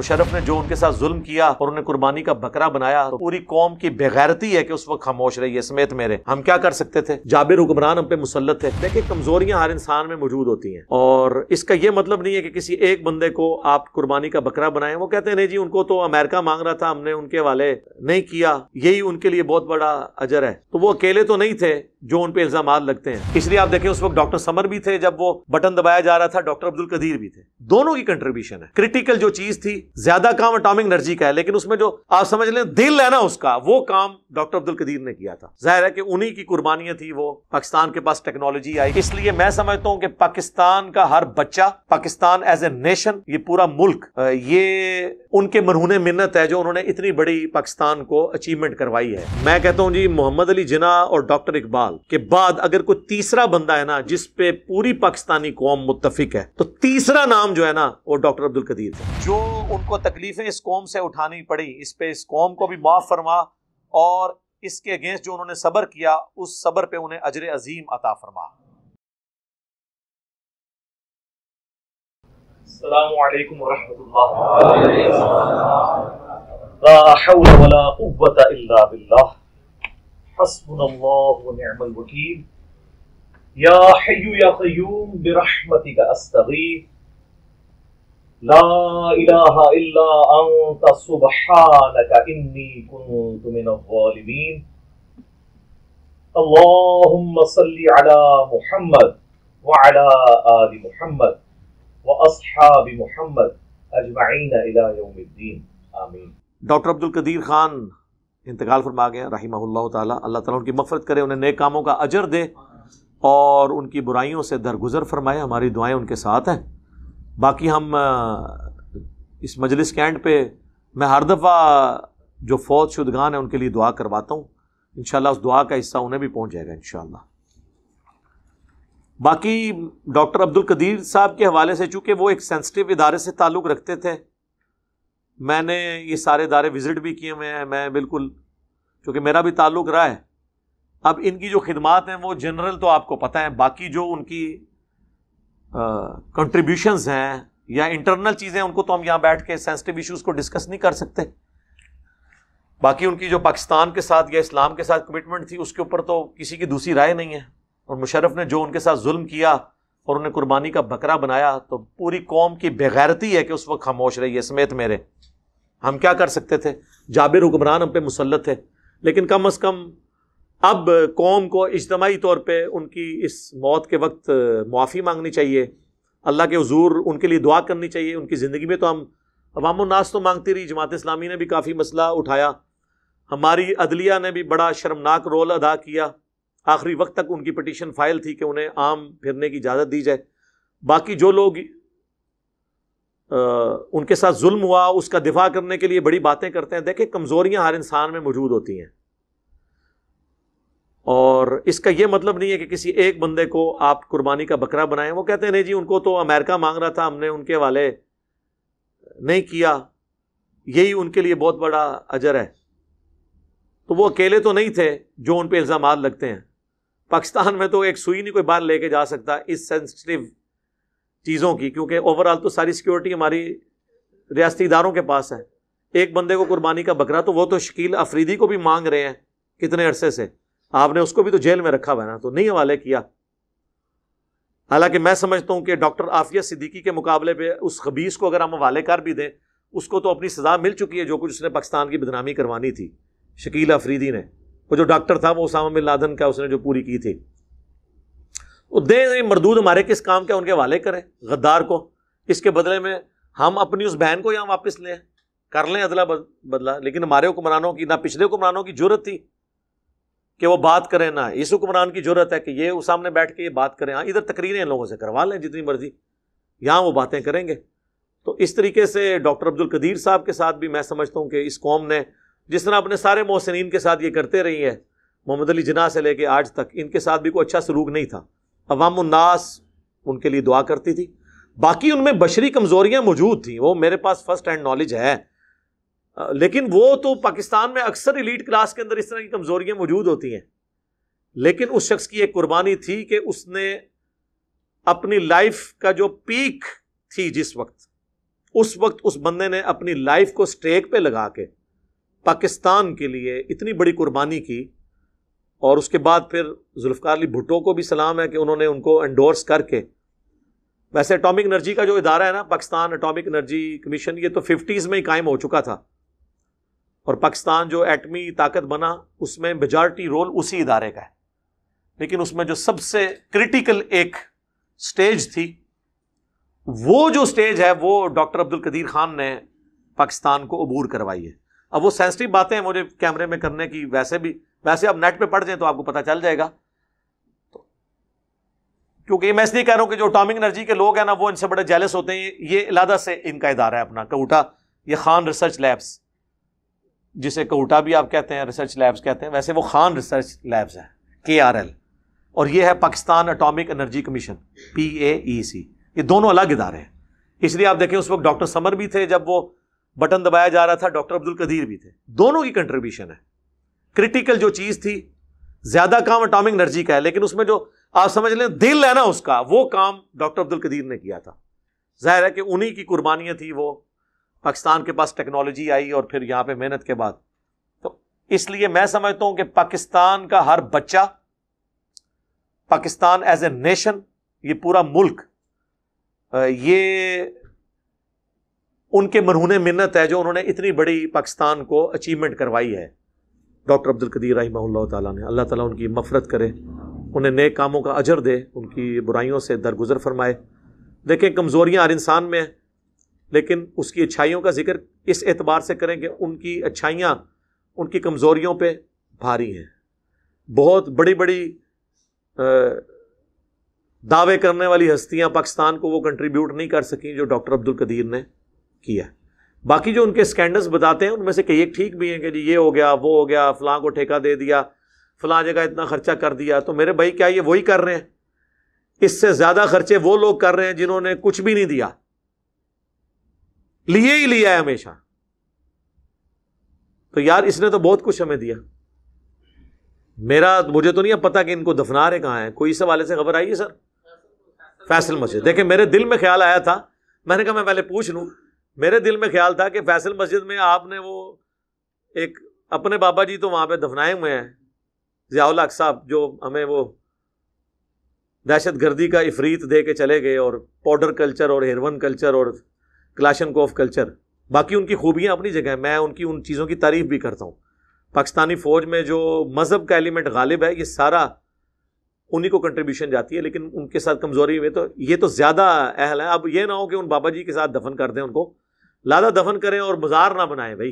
मुशरफ ने जो उनके साथ जुल्म किया और उन्हें कुर्बानी का बकरा बनाया तो पूरी कौम की बेगैरती है कि उस वक्त खामोश रही है समेत मेरे हम क्या कर सकते थे जाबिर हुक्मरान हम पे मुसलत थे देखिए कमजोरियां हर इंसान में मौजूद होती हैं और इसका यह मतलब नहीं है कि किसी एक बंदे को आप कुर्बानी का बकरा बनाए वो कहते हैं नहीं जी उनको तो अमेरिका मांग रहा था हमने उनके वाले नहीं किया यही उनके लिए बहुत बड़ा अजर है तो वो अकेले तो नहीं थे जो उन पे इल्जाम लगते हैं इसलिए आप देखें उस वक्त डॉक्टर समर भी थे जब वो बटन दबाया जा रहा था डॉक्टर अब्दुल कदीर भी थे दोनों की कंट्रीब्यूशन है क्रिटिकल जो चीज थी ज्यादा काम अटोमिक एनर्जी का है लेकिन उसमें जो आप समझ लें दिल है ना उसका वो काम डॉक्टर अब्दुल कदीर ने किया था जाहिर है कि उन्हीं की कुर्बानियां थी वो पाकिस्तान के पास टेक्नोलॉजी आई इसलिए मैं समझता हूँ कि पाकिस्तान का हर बच्चा पाकिस्तान एज ए नेशन ये पूरा मुल्क ये उनके मरहूने मिन्नत है जो उन्होंने इतनी बड़ी पाकिस्तान को अचीवमेंट करवाई है मैं कहता हूँ जी मोहम्मद अली जिना और डॉक्टर इकबाल साल के बाद अगर कोई तीसरा बंदा है ना जिस पे पूरी पाकिस्तानी कौम मुतफिक है तो तीसरा नाम जो है ना वो डॉक्टर अब्दुल कदीर है जो उनको तकलीफें इस कौम से उठानी पड़ी इस पे इस कौम को भी माफ फरमा और इसके अगेंस्ट जो उन्होंने सबर किया उस सबर पे उन्हें अजर अजीम अता फरमा ला हौला वला कुव्वत इल्ला बिल्लाह हसबुन नियमल वकील या हय्यू या क़य्यूम बिरहमतिक अस्तगीथ ला इलाहा इल्ला अंत सुबहानक इन्नी कुनतु मिनल ज़ालिमीन اللهم صل على محمد وعلى آل محمد وأصحاب محمد أجمعين إلى يوم الدين آمين डॉक्टर अब्दुल कदीर खान इंतकाल फरमा गया रही ताला अल्लाह ताला उनकी मफ़रत करे उन्हें नए कामों का अजर दे और उनकी बुराइयों से दरगुजर फरमाए हमारी दुआएँ उनके साथ हैं बाकी हम इस मजलिस के एंड पे मैं हर दफ़ा जो फौज शुदगान है उनके लिए दुआ करवाता हूँ इन उस दुआ का हिस्सा उन्हें भी पहुँच जाएगा इन बाकी डॉक्टर अब्दुल कदीर साहब के हवाले से चूँकि वो एक सेंसटिव इदारे से ताल्लुक़ रखते थे मैंने ये सारे इदारे विज़िट भी किए हुए हैं मैं बिल्कुल क्योंकि मेरा भी ताल्लुक रहा है अब इनकी जो खिदमत हैं वो जनरल तो आपको पता है बाकी जो उनकी कंट्रीब्यूशंस हैं या इंटरनल चीज़ें उनको तो हम यहाँ बैठ के सेंसिटिव इश्यूज़ को डिस्कस नहीं कर सकते बाकी उनकी जो पाकिस्तान के साथ या इस्लाम के साथ कमिटमेंट थी उसके ऊपर तो किसी की दूसरी राय नहीं है और मुशरफ ने जो उनके साथ जुल्म किया और उन्हें कुर्बानी का बकरा बनाया तो पूरी कौम की बेगैरती है कि उस वक्त खामोश रही है समेत मेरे हम क्या कर सकते थे जाबिर हुक्मरान हम पे मुसलत है लेकिन कम अज़ कम अब कौम को इजतमाही तौर पर उनकी इस मौत के वक्त मुआफ़ी मांगनी चाहिए अल्लाह के हजूर उनके लिए दुआ करनी चाहिए उनकी ज़िंदगी में तो हम अवाम नास तो मांगती रही जमात इस्लामी ने भी काफ़ी मसला उठाया हमारी अदलिया ने भी बड़ा शर्मनाक रोल अदा किया आखिरी वक्त तक उनकी पटिशन फाइल थी कि उन्हें आम फिरने की इजाज़त दी जाए बाकी जो लोग उनके साथ जुल्म हुआ उसका दिफा करने के लिए बड़ी बातें करते हैं देखें कमज़ोरियां हर इंसान में मौजूद होती हैं और इसका यह मतलब नहीं है कि किसी एक बंदे को आप कुर्बानी का बकरा बनाएं वो कहते हैं नहीं जी उनको तो अमेरिका मांग रहा था हमने उनके वाले नहीं किया यही उनके लिए बहुत बड़ा अजर है तो वो अकेले तो नहीं थे जो उन पर इल्ज़ाम लगते हैं पाकिस्तान में तो एक सुई नहीं कोई बाहर लेके जा सकता इस सेंसिटिव चीज़ों की क्योंकि ओवरऑल तो सारी सिक्योरिटी हमारी रियाती इदारों के पास है एक बंदे को कुर्बानी का बकरा तो वो तो शकील अफरीदी को भी मांग रहे हैं कितने अरसे से आपने उसको भी तो जेल में रखा हुआ ना तो नहीं हवाले किया हालांकि मैं समझता हूं कि डॉक्टर आफिया सिद्दीकी के मुकाबले पे उस खबीस को अगर हम हवाले कर भी दें उसको तो अपनी सजा मिल चुकी है जो कुछ उसने पाकिस्तान की बदनामी करवानी थी शकील अफरीदी ने वो जो डॉक्टर था वो उसामा बिन लादन का उसने जो पूरी की थी वो दे मरदूद हमारे किस काम के उनके वाले करें गद्दार को इसके बदले में हम अपनी उस बहन को यहाँ वापस लें कर लें अदला बदला लेकिन हमारे हुक्मरानों की ना पिछले हुक्मरानों की जरूरत थी कि वो बात करें ना इस हुक्मरान की जरूरत है कि ये उस सामने बैठ के ये बात करें हाँ इधर तकरीरें लोगों से करवा लें जितनी मर्जी यहाँ वो बातें करेंगे तो इस तरीके से डॉक्टर अब्दुल कदीर साहब के साथ भी मैं समझता हूँ कि इस कौम ने जिस तरह अपने सारे मोहसिन के साथ ये करते रही है मोहम्मद अली जिना से लेके आज तक इनके साथ भी कोई अच्छा सलूक नहीं था अवामनास उनके लिए दुआ करती थी बाकी उनमें बशरी कमजोरियां मौजूद थी वो मेरे पास फर्स्ट हैंड नॉलेज है लेकिन वो तो पाकिस्तान में अक्सर इलीट क्लास के अंदर इस तरह की कमजोरियां मौजूद होती हैं लेकिन उस शख्स की एक कुर्बानी थी कि उसने अपनी लाइफ का जो पीक थी जिस वक्त उस वक्त उस बंदे ने अपनी लाइफ को स्टेक पे लगा के पाकिस्तान के लिए इतनी बड़ी कुर्बानी की और उसके बाद फिर जुल्फ़ार अली भुट्टो को भी सलाम है कि उन्होंने उनको एंडोर्स करके वैसे एटॉमिक एनर्जी का जो इदारा है ना पाकिस्तान एटॉमिक एनर्जी कमीशन ये तो फिफ्टीज़ में ही कायम हो चुका था और पाकिस्तान जो एटमी ताकत बना उसमें मेजॉरिटी रोल उसी इदारे का है लेकिन उसमें जो सबसे क्रिटिकल एक स्टेज थी वो जो स्टेज है वो डॉक्टर अब्दुल कदीर खान ने पाकिस्तान को अबूर करवाई है अब वो सेंसिटिव बातें मुझे कैमरे में करने की वैसे भी वैसे आप नेट पे पढ़ जाए तो आपको पता चल जाएगा तो क्योंकि मैं इसलिए कह रहा हूं कि जो अटोमिक एनर्जी के लोग हैं ना वो इनसे बड़े जेलस होते हैं ये इलादा से इनका इदारा है अपना कहूटा ये खान रिसर्च लैब्स जिसे कहूटा भी आप कहते हैं रिसर्च लैब्स कहते हैं वैसे वो खान रिसर्च लैब्स है के आर एल और ये है Pakistan atomic energy commission P A E C ये दोनों अलग इदारे हैं इसलिए आप देखें उस वक्त डॉक्टर समर भी थे जब वो बटन दबाया जा रहा था डॉक्टर अब्दुल कदीर भी थे दोनों की कंट्रीब्यूशन है क्रिटिकल जो चीज थी ज्यादा काम अटोमिक एनर्जी का है लेकिन उसमें जो आप समझ लें दिल है ना उसका वो काम डॉक्टर अब्दुल कदीर ने किया था जाहिर है कि उन्हीं की कुर्बानियां थी वो पाकिस्तान के पास टेक्नोलॉजी आई और फिर यहां पर मेहनत के बाद तो इसलिए मैं समझता हूं कि पाकिस्तान का हर बच्चा पाकिस्तान एज ए नेशन ये पूरा मुल्क ये उनके मरहून मिन्नत है जो उन्होंने इतनी बड़ी पाकिस्तान को अचीवमेंट करवाई है डॉक्टर अब्दुल कदीर रही ताला ने अल्लाह ताला उनकी मफ़रत करे उन्हें नए कामों का अजर दे उनकी बुराइयों से दरगुजर फरमाए देखें कमज़ोरियाँ हर इंसान में हैं लेकिन उसकी अच्छाइयों का जिक्र इस एतबार से करें कि उनकी अच्छाइयाँ उनकी कमज़ोरियों पर भारी हैं बहुत बड़ी बड़ी दावे करने वाली हस्तियाँ पाकिस्तान को वो कंट्रीब्यूट नहीं कर सकें जो डॉक्टर अब्दुल कदीर ने किया बाकी जो उनके स्कैंडल्स बताते हैं उनमें से कई एक ठीक भी हैं कि जी ये हो गया वो हो गया फलां को ठेका दे दिया फलां जगह इतना खर्चा कर दिया तो मेरे भाई क्या ये वही कर रहे हैं इससे ज्यादा खर्चे वो लोग कर रहे हैं जिन्होंने कुछ भी नहीं दिया लिए ही लिया है हमेशा तो यार इसने तो बहुत कुछ हमें दिया मेरा मुझे तो नहीं पता कि इनको दफना रहे कहाँ हैं कोई इस हवाले से खबर आई है सर फैसल मस्जिद देखिए मेरे दिल में ख्याल आया था मैंने कहा मैं पहले पूछ लूँ मेरे दिल में ख्याल था कि फैसल मस्जिद में आपने वो एक अपने बाबा जी तो वहाँ पे दफनाए हुए हैं जियाउल हक साहब जो हमें वो दहशत गर्दी का इफरीत दे के चले गए और पाउडर कल्चर और हिरवन कल्चर और क्लाशन कोफ कल्चर बाकी उनकी खूबियाँ अपनी जगह मैं उनकी उन चीज़ों की तारीफ भी करता हूँ पाकिस्तानी फ़ौज में जो मज़हब का एलिमेंट गालिब है ये सारा उन्हीं को कंट्रीब्यूशन जाती है लेकिन उनके साथ कमज़ोरी में तो ये तो ज़्यादा अहल है अब ये ना हो कि उन बाबा जी के साथ दफन कर दें उनको लादा दफन करें और मज़ार ना बनाएं भाई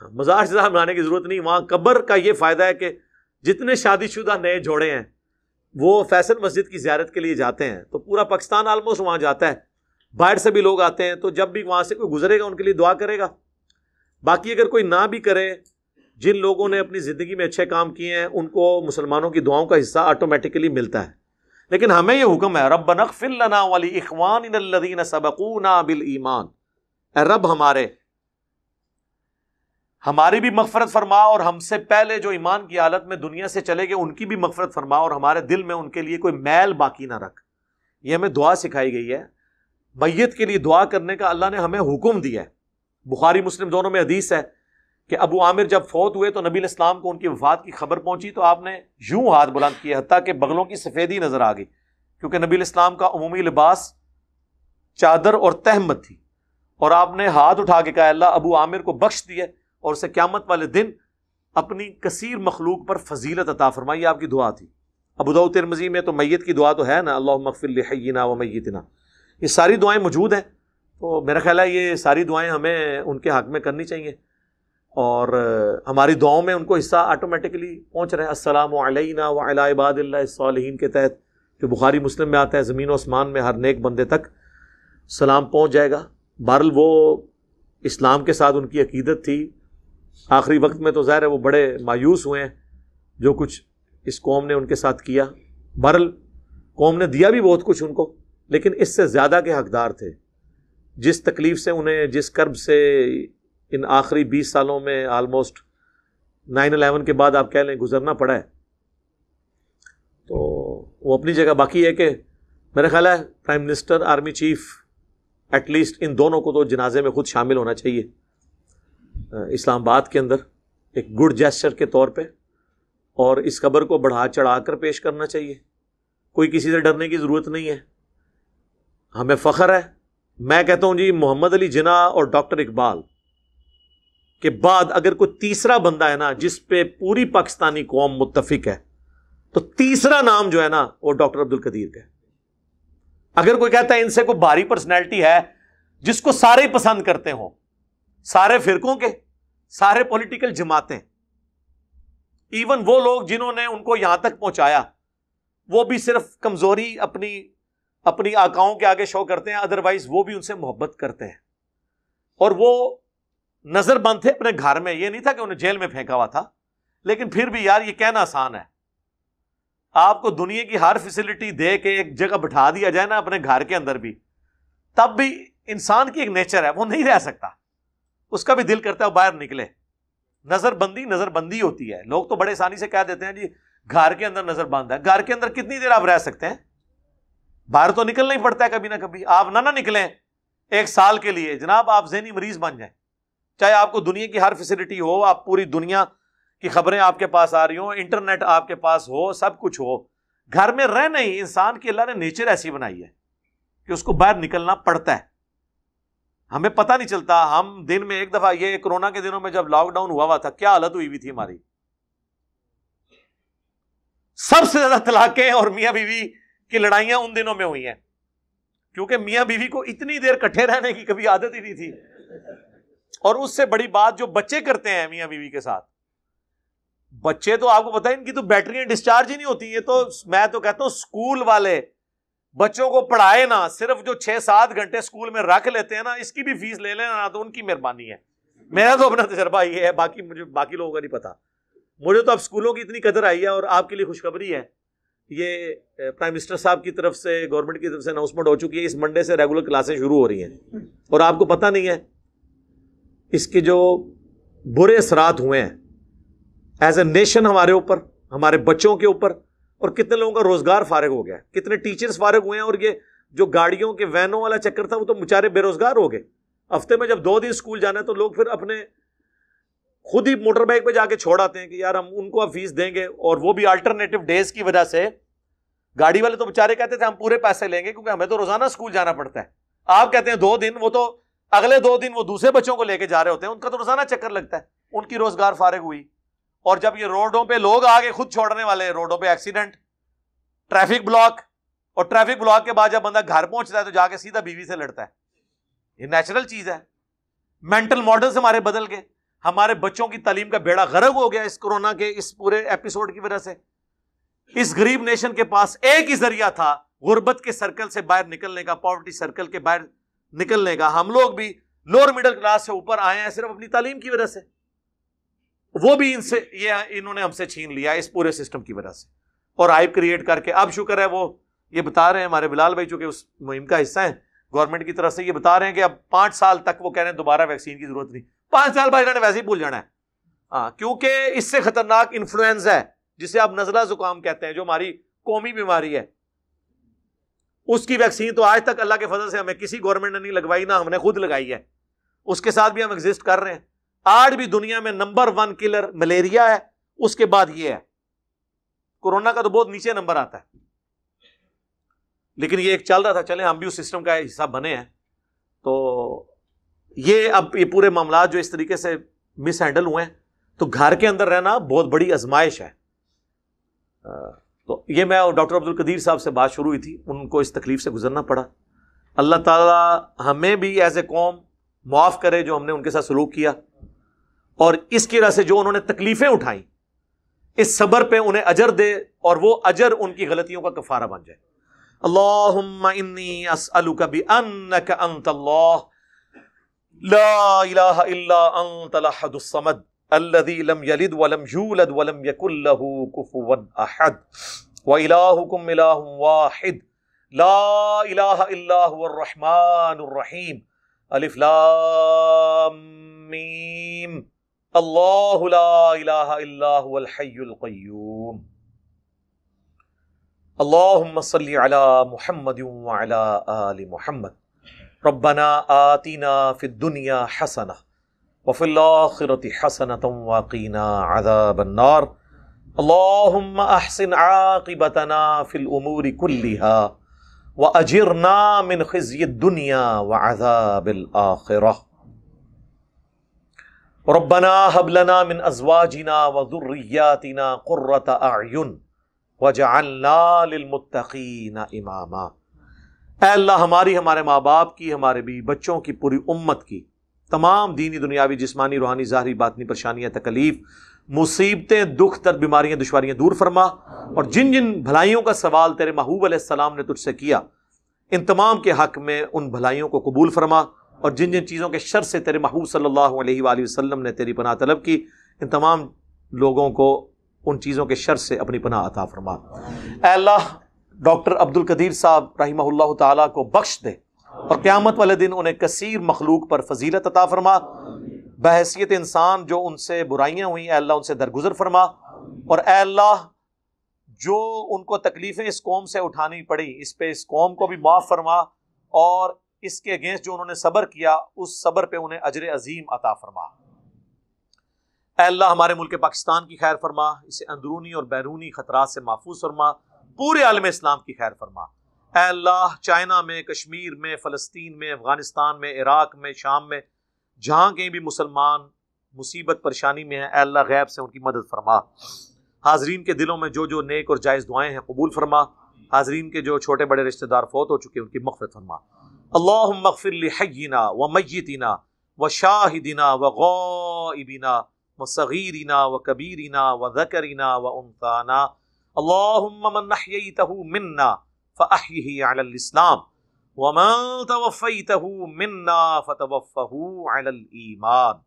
हाँ, मज़ार शजार बनाने की ज़रूरत नहीं वहाँ कब्र का ये फ़ायदा है कि जितने शादीशुदा नए जोड़े हैं वो फैसल मस्जिद की ज्यारत के लिए जाते हैं तो पूरा पाकिस्तान आलमोस्ट वहाँ जाता है बाहर से भी लोग आते हैं तो जब भी वहाँ से कोई गुजरेगा उनके लिए दुआ करेगा बाकी अगर कोई ना भी करे जिन लोगों ने अपनी ज़िंदगी में अच्छे काम किए हैं उनको मुसलमानों की दुआओं का हिस्सा ऑटोमेटिकली मिलता है लेकिन हमें यह हुक्म है रब नकफिलना वाली इखवान ना बिल ईमान रब हमारे हमारी भी मगफरत फरमा और हमसे पहले जो ईमान की हालत में दुनिया से चले गए उनकी भी मफफरत फरमा और हमारे दिल में उनके लिए कोई मैल बाकी ना रख ये हमें दुआ सिखाई गई है मैयत के लिए दुआ करने का अल्लाह ने हमें हुक्म दिया है बुखारी मुस्लिम दोनों में हदीस है कि अबू आमिर जब फौत हुए तो नबी इस्लाम को उनकी वफात की खबर पहुंची तो आपने यूं हाथ बुलंद किया हत्या कि बगलों की सफ़ेदी नज़र आ गई क्योंकि नबी इस्लाम का अमूमी लिबास चादर और तहमत थी और आपने हाथ उठा के कहा अल्लाह अबू आमिर को बख्श दिया और उसे क्यामत वाले दिन अपनी कसीर मखलूक पर फजीलत अता फरमाई आपकी दुआ थी अबूदाऊ तिरमजी में तो मैत की दुआ तो है ना अल्लाह मकफ़िलना व मैतना ये सारी दुआएँ मौजूद हैं तो मेरा ख्याल है ये सारी दुआएँ हमें उनके हक में करनी चाहिए और हमारी दुआओं में उनको हिस्सा आटोमेटिकली पहुँच रहे है असलना वालबादिल्लान के तहत जो बुखारी मुस्लिम में आता है ज़मीन वसमान में हर नेक बंदे तक सलाम पहुँच जाएगा बहरल वो इस्लाम के साथ उनकी अकीदत थी आखिरी वक्त में तो ज़ाहिर है वो बड़े मायूस हुए हैं जो कुछ इस कौम ने उनके साथ किया बहरल कौम ने दिया भी बहुत कुछ उनको लेकिन इससे ज़्यादा के हकदार थे जिस तकलीफ़ से उन्हें जिस कर्ब से इन आखिरी बीस सालों में आलमोस्ट नाइन अलेवन के बाद आप कह लें गुजरना पड़ा है तो वो अपनी जगह बाकी है कि मेरा ख्याल है prime minister army chief at least इन दोनों को तो जनाजे में खुद शामिल होना चाहिए इस्लामाबाद के अंदर एक गुड जेस्टर के तौर पे और इस खबर को बढ़ा चढ़ा कर पेश करना चाहिए कोई किसी से डरने की ज़रूरत नहीं है हमें फ़ख्र है मैं कहता हूँ जी मोहम्मद अली जिना और डॉक्टर इकबाल के बाद अगर कोई तीसरा बंदा है ना जिस पे पूरी पाकिस्तानी कौम मुतफिक है तो तीसरा नाम जो है ना वो डॉक्टर अब्दुल कदीर का है अगर कोई कहता है इनसे कोई भारी पर्सनैलिटी है जिसको सारे ही पसंद करते हो सारे फिरकों के सारे पॉलिटिकल जमातें इवन वो लोग जिन्होंने उनको यहां तक पहुंचाया वो भी सिर्फ कमजोरी अपनी अपनी आकाओं के आगे शो करते हैं अदरवाइज वो भी उनसे मोहब्बत करते हैं और वो नजरबंद थे अपने घर में ये नहीं था कि उन्हें जेल में फेंका हुआ था लेकिन फिर भी यार ये कहना आसान है आपको दुनिया की हर फैसिलिटी दे के एक जगह बिठा दिया जाए ना अपने घर के अंदर भी तब भी इंसान की एक नेचर है वो नहीं रह सकता उसका भी दिल करता है बाहर निकले नजरबंदी नजरबंदी होती है लोग तो बड़े आसानी से कह देते हैं जी घर के अंदर नजर बंद है घर के अंदर कितनी देर आप रह सकते हैं बाहर तो निकलना ही पड़ता है कभी ना कभी आप ना ना निकलें एक साल के लिए जनाब आप जहनी मरीज बन जाए चाहे आपको दुनिया की हर फैसिलिटी हो आप पूरी दुनिया की खबरें आपके पास आ रही हो इंटरनेट आपके पास हो सब कुछ हो घर में रह नहीं इंसान की अल्लाह ने नेचर ऐसी बनाई है कि उसको बाहर निकलना पड़ता है हमें पता नहीं चलता हम दिन में एक दफा ये कोरोना के दिनों में जब लॉकडाउन हुआ हुआ था क्या हालत हुई हुई थी हमारी सबसे ज्यादा तलाकें और मियाँ बीवी की लड़ाइयां उन दिनों में हुई हैं क्योंकि मियाँ बीवी को इतनी देर कट्ठे रहने की कभी आदत ही नहीं थी और उससे बड़ी बात जो बच्चे करते हैं मियाँ बीवी के साथ बच्चे तो आपको पता है इनकी तो बैटरी डिस्चार्ज ही नहीं होती ये तो मैं तो कहता हूं स्कूल वाले बच्चों को पढ़ाए ना सिर्फ जो छह सात घंटे स्कूल में रख लेते हैं ना इसकी भी फीस ले लेना ना तो उनकी मेहरबानी है मेरा तो अपना तजर्बा ये है बाकी मुझे बाकी लोगों का नहीं पता मुझे तो अब स्कूलों की इतनी कदर आई है और आपके लिए खुशखबरी है ये प्राइम मिनिस्टर साहब की तरफ से गवर्नमेंट की तरफ से अनाउंसमेंट हो चुकी है इस मंडे से रेगुलर क्लासेस शुरू हो रही हैं और आपको पता नहीं है इसके जो बुरे असरात हुए हैं एज ए नेशन हमारे ऊपर हमारे बच्चों के ऊपर और कितने लोगों का रोजगार फारग हो गया कितने टीचर्स फारग हुए हैं और ये जो गाड़ियों के वैनों वाला चक्कर था वो तो बेचारे बेरोजगार हो गए हफ्ते में जब दो दिन स्कूल जाना है तो लोग फिर अपने खुद ही मोटर बाइक पर जाके छोड़ आते हैं कि यार हम उनको अब फीस देंगे और वो भी अल्टरनेटिव डेज की वजह से गाड़ी वाले तो बेचारे कहते थे हम पूरे पैसे लेंगे क्योंकि हमें तो रोजाना स्कूल जाना पड़ता है आप कहते हैं दो दिन वो तो अगले दो दिन वो दूसरे बच्चों को लेके जा रहे होते हैं उनका तो रोजाना चक्कर लगता है उनकी रोजगार फारग हुई और जब ये रोडों पे लोग आगे खुद छोड़ने वाले हैं रोडों पे एक्सीडेंट ट्रैफिक ब्लॉक और ट्रैफिक ब्लॉक के बाद जब बंदा घर पहुंचता है तो जाके सीधा बीवी से लड़ता है ये नेचुरल चीज है मेंटल से हमारे बदल गए हमारे बच्चों की तालीम का बेड़ा गर्व हो गया इस कोरोना के इस पूरे एपिसोड की वजह से इस गरीब नेशन के पास एक ही जरिया था गुर्बत के सर्कल से बाहर निकलने का पॉवर्टी सर्कल के बाहर निकलने का हम लोग भी लोअर मिडिल क्लास से ऊपर आए हैं सिर्फ अपनी तालीम की वजह से वो भी इनसे ये इन्होंने हमसे छीन लिया इस पूरे सिस्टम की वजह से और आइब क्रिएट करके अब शुक्र है वो ये बता रहे हैं हमारे बिलाल भाई चूंकि उस मुहिम का हिस्सा है गवर्नमेंट की तरफ से ये बता रहे हैं कि अब पांच साल तक वो कह रहे हैं दोबारा वैक्सीन की जरूरत नहीं पांच साल बाद इन्होंने वैसे ही भूल जाना है हाँ क्योंकि इससे खतरनाक इन्फ्लुएंस है जिसे आप नजला जुकाम कहते हैं जो हमारी कौमी बीमारी है उसकी वैक्सीन तो आज तक अल्लाह के फजल से हमें किसी गवर्नमेंट ने नहीं लगवाई ना हमने खुद लगाई है उसके साथ भी हम एग्जिस्ट कर रहे हैं आज भी दुनिया में नंबर वन किलर मलेरिया है उसके बाद ये है कोरोना का तो बहुत नीचे नंबर आता है लेकिन ये एक चल रहा था चले हम भी उस सिस्टम का हिस्सा बने हैं तो ये अब ये पूरे मामला जो इस तरीके से मिस हैंडल हुए हैं तो घर के अंदर रहना बहुत बड़ी आजमाइश है तो ये मैं और डॉक्टर अब्दुल कदीर साहब से बात शुरू हुई थी उनको इस तकलीफ से गुजरना पड़ा अल्लाह ताला हमें भी एज ए कौम माफ़ करे जो हमने उनके साथ सलूक किया और इसकी वजह से जो उन्होंने तकलीफें उठाई इस सबर पे उन्हें अजर दे और वो अजर उनकी गलतियों का कफारा बन जाए अल्लाह الذي لم يلد ولم يولد ولم يكن له كفوا احد والهكم اله واحد لا اله الا هو الرحمن الرحيم الف لام ميم الله لا إله إلا هو الحي القيوم اللهم صل على محمد وعلى آل محمد ربنا آتنا في الدنيا حسنة وفي الآخرة حسنة وقنا عذاب النار اللهم أحسن عاقبتنا في الأمور كلها وأجرنا من خزي الدنيا وعذاب الآخرة हमारी हमारे माँ बाप की हमारे भी बच्चों की पूरी उम्मत की तमाम दीनी दुनियावी जिसमानी रूहानी ज़ाहरी बातनी परेशानियाँ तकलीफ़ मुसीबतें दुख दर्द बीमारियाँ दुशवारियाँ दूर फरमा और जिन जिन भलाइयों का सवाल तेरे महबूब आसमाम ने तुझसे किया इन तमाम के हक में उन भलाइयों को कबूल फरमा और जिन जिन चीज़ों के शर से तेरे महबूब सल्लल्लाहु अलैहि वसल्लम ने तेरी पनाह तलब की इन तमाम लोगों को उन चीज़ों के शर से अपनी पनाह अता फरमा अल्लाह डॉक्टर अब्दुल कदीर साहब रही ताला को बख्श दे और क़्यामत वाले दिन उन्हें कसीर मखलूक पर फजीलत अता फरमा बहसीत इंसान जो उनसे बुराइयाँ हुई अल्लाह उनसे दरगुजर फरमा और अल्लाह जो उनको तकलीफ़ें इस कौम से उठानी पड़ी इस पर इस कौम को भी माफ़ फरमा और इसके अगेंस्ट जो उन्होंने सबर किया उस सबर पे उन्हें अजर अजीम अता फरमा अल्लाह हमारे मुल्क पाकिस्तान की खैर फरमा इसे अंदरूनी और बैरूनी खतरा से महफूज फरमा पूरे आलम इस्लाम की खैर फरमा अल्लाह चाइना में कश्मीर में फ़लस्तीन में अफ़गानिस्तान में इराक में शाम में जहाँ कहीं भी मुसलमान मुसीबत परेशानी में है अल्लाह गैब से उनकी मदद फरमा हाजरीन के दिलों में जो जो नेक और जायज़ दुआएँ हैं कबूल फरमा हाजरीन के जो छोटे बड़े रिश्तेदार फोत हो चुके हैं उनकी मफरत फरमा اللهم اغفر لحينا وميتنا وشاهدنا وغائبنا وصغيرنا وكبيرنا وذكرنا وانثانا اللهم من احييته منا فاحيه على الاسلام ومن توفيته منا فتوفه على الايمان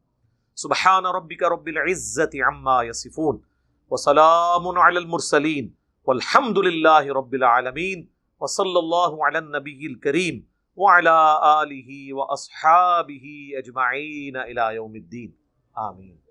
سبحان ربك رب العزه عما يصفون وسلام على المرسلين والحمد لله رب العالمين وصلى الله على النبي الكريم وعلى اله واصحابه اجمعين الى يوم الدين امين